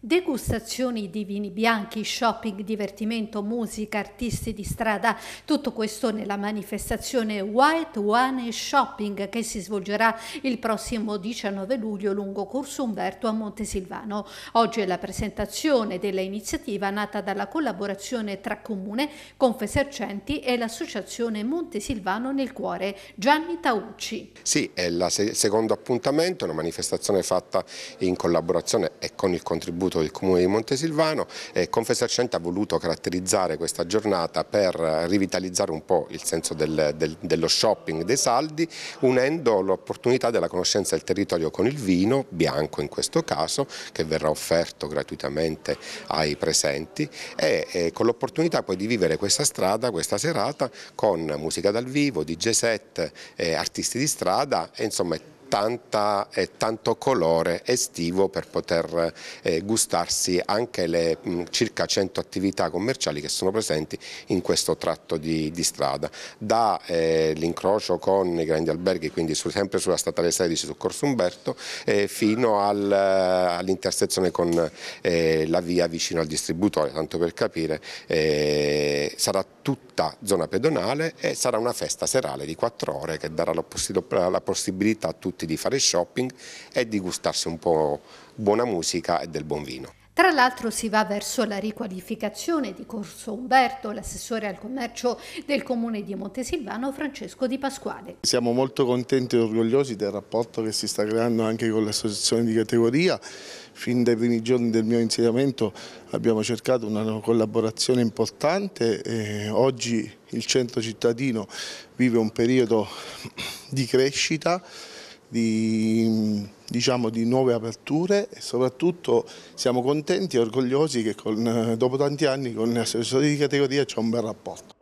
degustazioni di vini bianchi, shopping, divertimento, musica, artisti di strada, tutto questo nella manifestazione White One Shopping che si svolgerà il prossimo 19 luglio lungo Corso Umberto a Montesilvano. Oggi è la presentazione dell'iniziativa nata dalla collaborazione tra Comune, Confesercenti e l'Associazione Montesilvano nel Cuore, Gianni Taucci. Sì, è il secondo appuntamento, una manifestazione fatta in collaborazione e con il contributo voluto il Comune di Montesilvano e Confesercente ha voluto caratterizzare questa giornata per rivitalizzare un po' il senso del, del, dello shopping dei saldi unendo l'opportunità della conoscenza del territorio con il vino, bianco in questo caso, che verrà offerto gratuitamente ai presenti e, e con l'opportunità poi di vivere questa strada, questa serata con musica dal vivo, DJ set, eh, artisti di strada e insomma tanta, eh, tanto colore estivo per poter eh, gustarsi anche le mh, mm, circa 100 attività commerciali che sono presenti in questo tratto di, di strada. Dall'incrocio eh, con i grandi alberghi, quindi su, sempre sulla statale 16 su Corso Umberto, eh, fino al, eh, all'intersezione con la via vicino al distributore, tanto per capire sarà tutta zona pedonale e sarà una festa serale di quattro ore che darà la, poss la possibilità a tutti di fare shopping e di gustarsi un po' buona musica e del buon vino. Tra l'altro si va verso la riqualificazione di Corso Umberto, l'assessore al commercio del comune di Montesilvano Francesco Di Pasquale. Siamo molto contenti e orgogliosi del rapporto che si sta creando anche con l'associazione di categoria fin dai primi giorni del mio insediamento abbiamo cercato una collaborazione importante, eh, oggi il centro cittadino vive un periodo di crescita, di, diciamo, di, nuove aperture e soprattutto siamo contenti e orgogliosi che con, dopo tanti anni con gli assessori di categoria c'è un bel rapporto.